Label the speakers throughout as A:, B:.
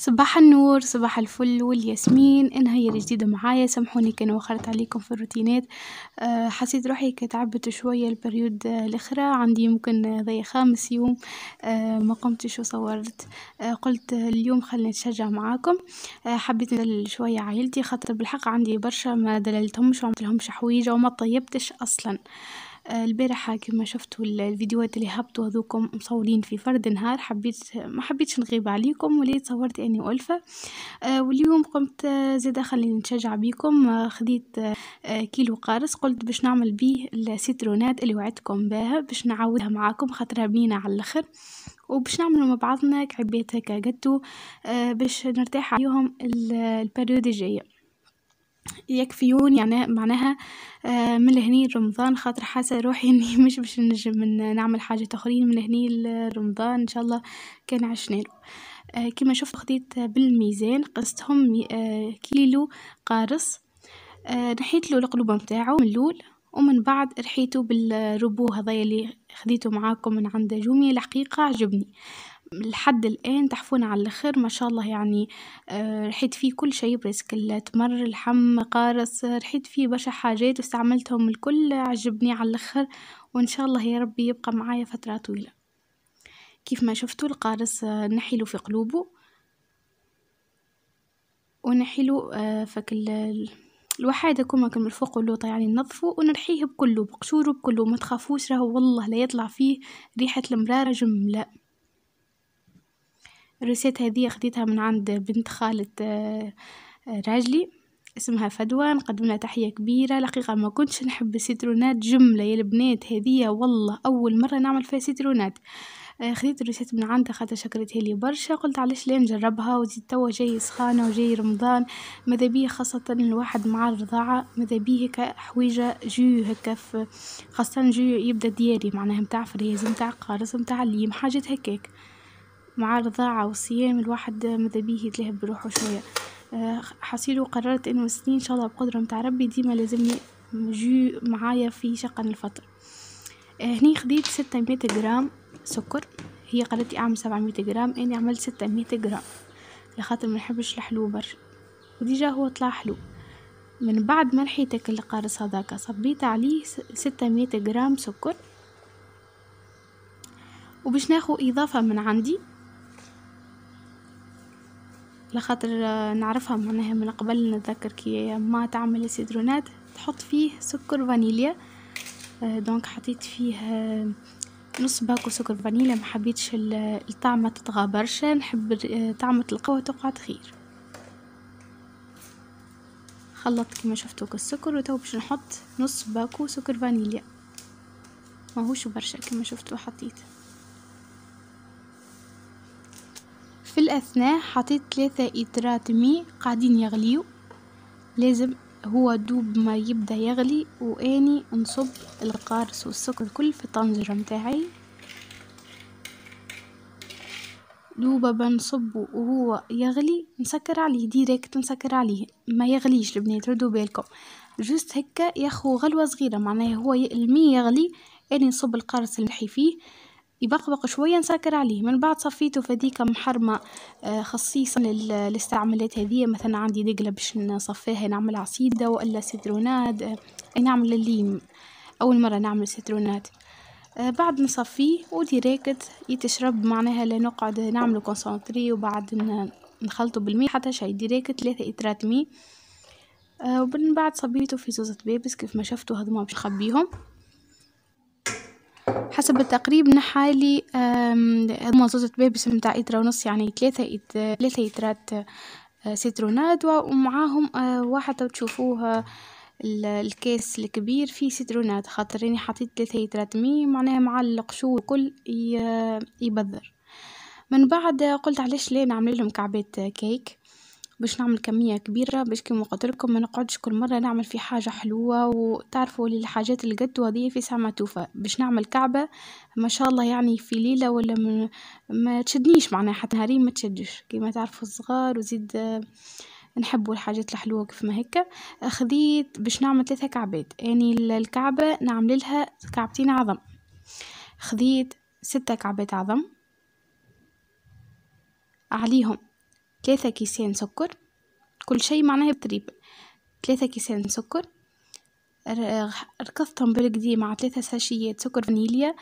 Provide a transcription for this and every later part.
A: صباح النور صباح الفل والياسمين انها هي الجديدة معايا سامحوني كان وخرت عليكم في الروتينات آه، حسيت روحي كتعبت شوية البريود آه، الاخرى عندي يمكن ضي خامس يوم آه، ما قمتش وصورت قلت اليوم خلينا نتشجع معاكم حبيت ندلل شوية عائلتي خاطر بالحق عندي برشا ما دللتهمش وعملت لهمش حويجة وما طيبتش اصلا البارحة كما شفتوا الفيديوهات اللي هبطوا هذوكم مصورين في فرد نهار حبيت ما حبيتش نغيب عليكم وليت صورت اني ألفة آه، واليوم قمت آه، زيادة خليني نتشجع بيكم آه، خديت كيلو قارص قلت باش نعمل بيه السيترونات اللي وعدتكم بها باش نعودها معاكم خاطرها بنينة على الاخر وباش نعملوا مع بعضنا كعبات هكا جاتو باش نرتاح عليهم البريود الجايه يكفيون يعني معناها آه، من هني لرمضان خاطر حاسه روحي اني مش باش نجم نعمل حاجه اخرين من هني لرمضان ان شاء الله كان عشنا آه، كما شفت خديت بالميزان قصتهم آه، كيلو قارص نحيت له القلوب متاعه من اللول ومن بعد رحيته بالربو هذايا اللي خديته معاكم من عند جومي الحقيقه عجبني لحد الآن تحفون على الخير ما شاء الله يعني آه، رحيت فيه كل شيء بريسك التمر الحم قارص رحيت فيه برشا حاجات واستعملتهم الكل عجبني على الخير وإن شاء الله يا ربي يبقى معايا فترة طويلة كيف ما شفتوا القارص آه، نحيله في قلوبه ونحيله آه فك الوحيد كما كان من فوق اللوطة يعني ننظفه ونرحيه بكله بقشوره بكله ما تخافوش راهو والله لا يطلع فيه ريحة المرارة جملة الروسيت هذه خديتها من عند بنت خالة آه، راجلي اسمها فدوى نقدم لها تحيه كبيره لقيقة ما كنتش نحب السيترونات جمله يا البنات هذه والله اول مره نعمل فيها سيترونات آه، خديت الروسيت من عندها خاطر شكرتها لي برشا قلت علاش لا نجربها وزيد توا جاي سخانه وجاي رمضان ماذا بيه خاصه الواحد مع الرضاعه ماذا بيه هكا حويجه جو هكا خاصه جو يبدا دياري معناها متاع فريز متاع قارص متاع ليم حاجات هكاك معارضة أو صيام الواحد ماذا بيه يتلهب بروحه شوية آه، حصيله قررت انه السنين ان شاء الله بقدرة متاع ربي ديما لازمني جو معايا في شقن الفطر آه، هني خديت ستة مية جرام سكر هي قالت لي اعمل مية جرام اني عملت مية جرام لخاطر ما نحبش الحلو برشا وديجا هو طلع حلو من بعد ما رحيت القارص هذاك صبيت عليه ستة مية جرام سكر وباش ناخو اضافة من عندي لخاطر آه، نعرفها معناها من قبل نتذكر كي ما تعمل السيدرونات تحط فيه سكر فانيليا آه، دونك حطيت فيه آه، نص باكو سكر فانيليا ما حبيتش الطعمه تطغى برشا نحب طعمه القهوه تقعد خير خلطت كما شفتوا السكر وتو باش نحط نص باكو سكر فانيليا ماهوش برشا كما شفتوا حطيت في الأثناء حطيت ثلاثة إترات مي قاعدين يغليو لازم هو دوب ما يبدأ يغلي واني نصب القارص والسكر الكل في الطنجرة متاعي دوبا بنصبه وهو يغلي نسكر عليه ديريكت نسكر عليه ما يغليش البنات ردوا بالكم جوست هكا ياخو غلوه صغيره معناها هو المي يغلي اني نصب القارص اللي فيه يبقبق شوية نسكر عليه من بعد صفيته فديك محرمة آه، خصيصا للاستعمالات هذه مثلا عندي دقلة باش نصفيها نعمل عصيدة وإلا سيتروناد آه، نعمل الليم أول مرة نعمل سيتروناد آه، بعد نصفيه وديريكت يتشرب معناها لا نقعد نعمله كونسونتري وبعد نخلطه بالماء حتى شاي ديريكت ثلاثة إترات مي وبن بعد صبيته في زوزة بيبس كيف ما شفتوا هذوما باش نخبيهم حسب التقريب نحالي هما زوزة بيبسم متاع إدرا ونص يعني ثلاثة ثلاثة إدرات آه، سيترونات ومعاهم آه، واحد تشوفوه الكاس الكبير فيه سيترونات خاطر راني حطيت ثلاثة إدرات مي معناها مع القشور الكل يبذر من بعد قلت علاش لا نعمل لهم كعبات كيك باش نعمل كمية كبيرة باش كيما قلت لكم ما نقعدش كل مره نعمل في حاجه حلوه وتعرفوا الحاجات القد وهذه في ساعه معتوفه باش نعمل كعبه ما شاء الله يعني في ليله ولا من ما تشدنيش معناها حتى نهارين ما تشدش كيما تعرفوا الصغار وزيد آه، نحبوا الحاجات الحلوه كيف ما هيك خذيت باش نعمل ثلاثه كعبات يعني الكعبه نعمل لها كعبتين عظم خذيت ستة كعبات عظم عليهم ثلاثة كيسان سكر كل شي معناها بتريب ثلاثة كيسان سكر ركضتهم بالقدي مع ثلاثة ساشيات سكر فانيليا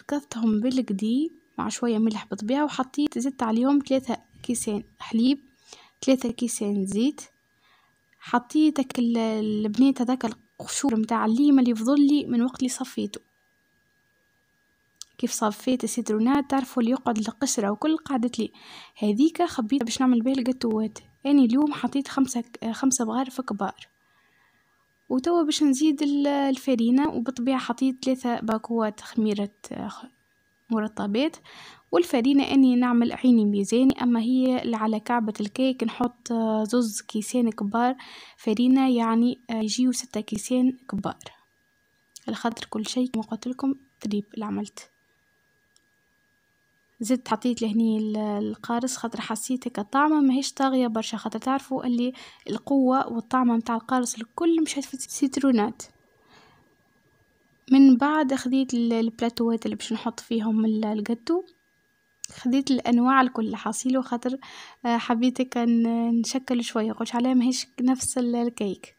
A: ركضتهم بالقدي مع شوية ملح بطبيعة وحطيت زدت عليهم ثلاثة كيسان حليب ثلاثة كيسان زيت حطيت البنات هذاك القشور متاع الليمة اللي فضل لي من وقت اللي صفيته كيف صفيت السيترونات تعرفوا اللي يقعد القشره وكل قعدت لي هذيك خبيتها باش نعمل بها القطوات اني يعني اليوم حطيت خمسة خمسة بغارف كبار وتوا باش نزيد الفرينة وبالطبيعة حطيت ثلاثة باكوات خميرة مرطبات والفرينة أني نعمل عيني ميزاني أما هي اللي على كعبة الكيك نحط آه، زوز كيسان كبار فرينة يعني آه، يجيو ستة كيسان كبار الخاطر كل شيء كما قلت لكم تريب اللي عملت زدت حطيت لهني القارص خاطر حسيت هكا الطعمه ماهيش طاغيه برشا خاطر تعرفوا اللي القوه والطعمه نتاع القارص الكل مش في السيترونات من بعد خديت البلاتوات اللي باش نحط فيهم الجاتو خديت الانواع الكل حاصيله خاطر آه، حبيت كان نشكل شويه قلت عليها ماهيش نفس الكيك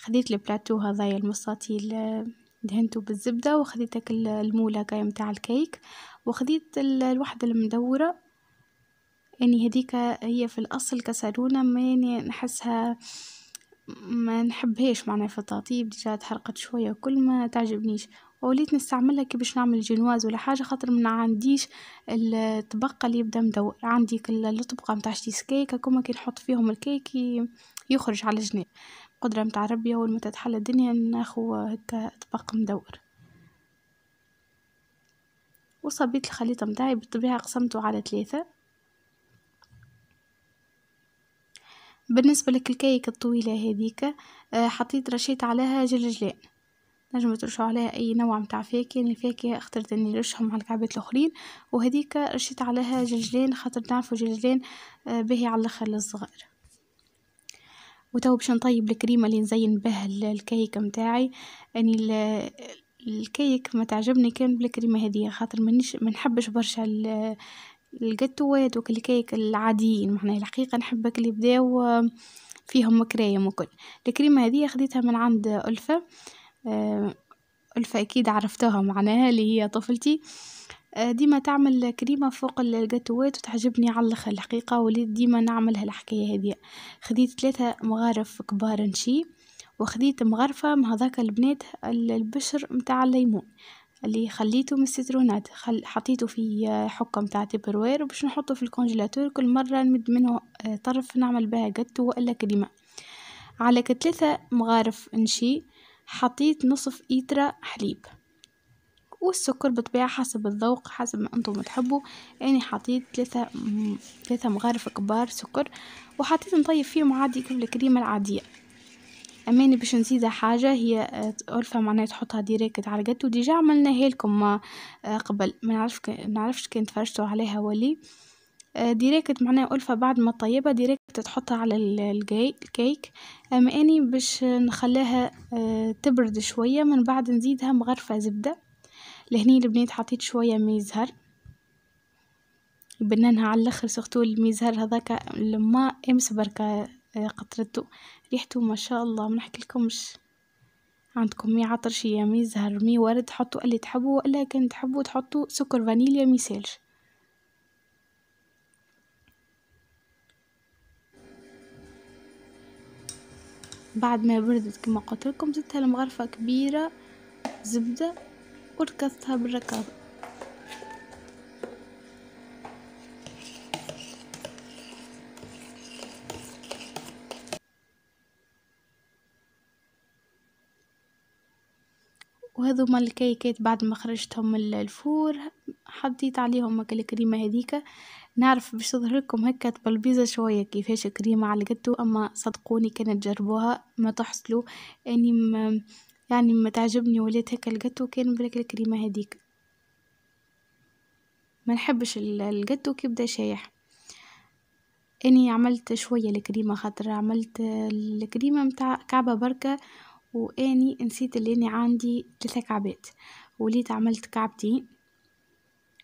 A: خديت البلاتو هذايا المستطيل آه، دهنته بالزبده وخديت الموله كاي نتاع الكيك وخديت الوحدة المدورة يعني هذيك هي في الأصل كسالونة ماني يعني نحسها ما نحبهاش معناها في التطيب ديجا تحرقت شوية وكل ما تعجبنيش وليت نستعملها كي باش نعمل جنواز ولا حاجه خاطر ما عنديش الطبقه اللي يبدا مدور عندي الطبقه نتاع شيس كيك كما كي نحط فيهم الكيك يخرج على الجناب قدره متاع ربي اول ما تتحل الدنيا ناخو هكا طبق مدور وصبيت الخليط متاعي بالطبيعة قسمته على ثلاثة بالنسبة الكيك الطويلة هذيك آه، حطيت رشيت عليها جلجلان نجم ترشوا عليها أي نوع متاع فاكهة يعني الفاكهة اخترت إني نرشهم على الكعبات الآخرين وهذيك رشيت عليها جلجلان خاطر نعرفوا جلجلان به آه، باهي على الآخر الصغير وتو باش نطيب الكريمة اللي نزين بها الكيك متاعي اني يعني الكيك ما تعجبني كان بالكريمة هذه خاطر منيش منحبش برشا القطوات كيك العاديين معناها الحقيقة نحب اللي بداو آه، فيهم كريم وكل الكريمة هذه خديتها من عند ألفة آه، ألفة أكيد عرفتها معناها اللي هي طفلتي آه، ديما تعمل كريمة فوق القطوات وتعجبني على الحقيقة وليت ديما نعمل هالحكاية هذه خديت ثلاثة مغارف كبار نشي وخديت مغرفة مع هذاك البنات البشر متاع الليمون اللي خليته من السيترونات خل... حطيته في آه، حكة متاع تبروير باش نحطه في الكونجيلاتور كل مرة نمد منه آه، طرف نعمل بها جاتو والا كريمة على ثلاثة مغارف نشي حطيت نصف إيترا حليب والسكر بالطبيعة حسب الذوق حسب ما أنتم تحبوا يعني حطيت ثلاثة ثلاثة مغارف كبار سكر وحطيت نطيب فيهم عادي كيف الكريمة العادية اماني باش نزيدها حاجه هي الفا آه، معناها تحطها ديريكت على الجاتو ديجا عملناها لكم آه، قبل ما نعرف نعرفش كان فرشتوا عليها ولي ديريكت آه، معناها ألفة بعد ما طيبة ديريكت تحطها على الكيك أما أني باش نخليها تبرد شوية من بعد نزيدها مغرفة زبدة لهني البنات حطيت شوية مي زهر بنانها على الاخر سختو المي زهر هذاك الماء امس بركة قطرته ريحته ما شاء الله ما لكمش عندكم مي عطر مي زهر مي ورد حطوا اللي تحبوا ولا كان تحبوا تحطوا سكر فانيليا ميسالش بعد ما بردت كما قلت لكم زدتها لمغرفه كبيره زبده وركضتها بالركاض وهذوما الكيكات بعد ما خرجتهم من الفور حطيت عليهم هكا الكريمه هذيك نعرف باش تظهر لكم هكا تبلبيزه شويه كيفاش كريمه على قدو اما صدقوني كان تجربوها ما تحصلوا اني يعني, يعني ما تعجبني وليت هكا الجاتو كان بلاك الكريمه هذيك ما نحبش الجاتو كيبدا شايح اني عملت شويه الكريمه خاطر عملت الكريمه متاع كعبه بركه واني نسيت اللي انا عندي ثلاثة كعبات وليت عملت كعبتين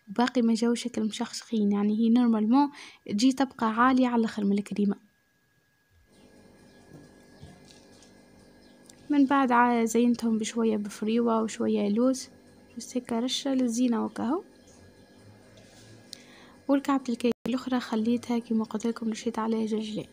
A: باقي ما جاو شكل مشخشخين يعني هي نورمالمون تجي تبقى عالية على الاخر من الكريمة من بعد زينتهم بشوية بفريوة وشوية لوز بس هيك رشة للزينة وكهو والكعبة الكيك الاخرى خليتها كما قلت لكم رشيت عليها جلجلان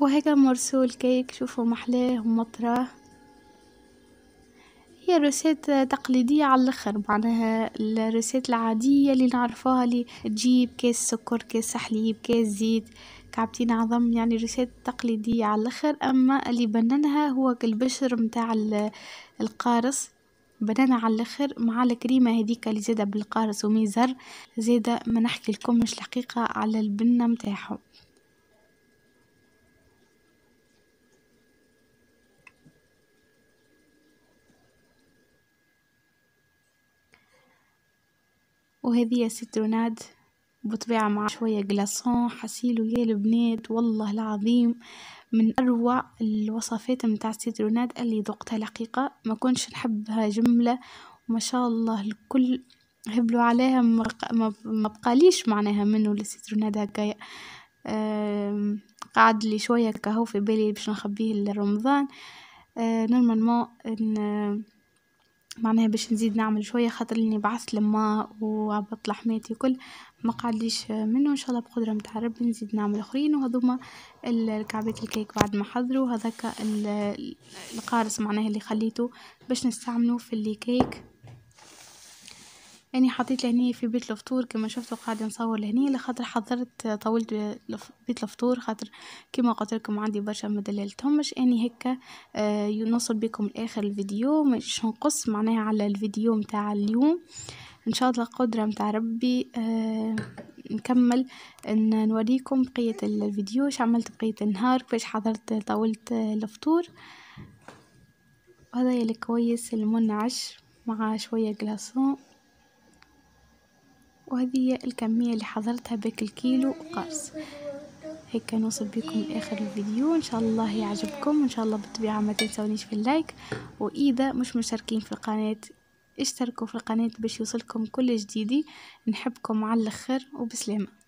A: وهيك مرسول كيك شوفوا محلاه ومطراه هي ريسيت تقليدية على الآخر معناها الروسيت العادية اللي نعرفوها اللي تجيب كاس سكر كاس حليب كاس زيت كعبتين عظم يعني ريسيت تقليدية على الآخر أما اللي بننها هو البشر متاع القارص بنانا على الاخر مع الكريمه هذيك اللي زاده بالقارص وميزر زاده ما نحكي مش الحقيقه على البنه متاعهم وهذه يا بطبيعة مع شوية جلاصون حسيل ويا البنات والله العظيم من أروع الوصفات متاع الستروناد اللي ذقتها الحقيقة ما كنتش نحبها جملة وما شاء الله الكل هبلوا عليها ما بقاليش معناها منه الستروناد هكايا قعد لي شوية كهو في بالي باش نخبيه لرمضان نورمالمون آه، معناها باش نزيد نعمل شويه خاطر اني بعثت لما وعبط لحماتي كل ما قعدليش منه ان شاء الله بقدره متاع ربي نزيد نعمل اخرين وهذوما الكعبات الكيك بعد ما حضروا هذاك القارص معناها اللي خليته باش نستعمله في الكيك أنا حطيت لهني في بيت الفطور كما شفتوا قاعدة نصور لهني لخاطر حضرت طولت بيت الفطور خاطر كما قلت لكم عندي برشا ما دللتهمش أني هكا آه نوصل بكم لآخر الفيديو مش نقص معناها على الفيديو متاع اليوم ان شاء الله قدرة متاع ربي آه، نكمل ان نوريكم بقية الفيديو اش عملت بقية النهار كيفاش حضرت طولت الفطور هذا الكويس المنعش مع شوية جلاصون وهذه هي الكمية اللي حضرتها بك الكيلو قرص هيك نوصل بكم لاخر الفيديو ان شاء الله يعجبكم ان شاء الله بالطبيعه ما تنسونيش في اللايك واذا مش مشتركين في القناه اشتركوا في القناه باش يوصلكم كل جديدي نحبكم على الاخر وبسلامه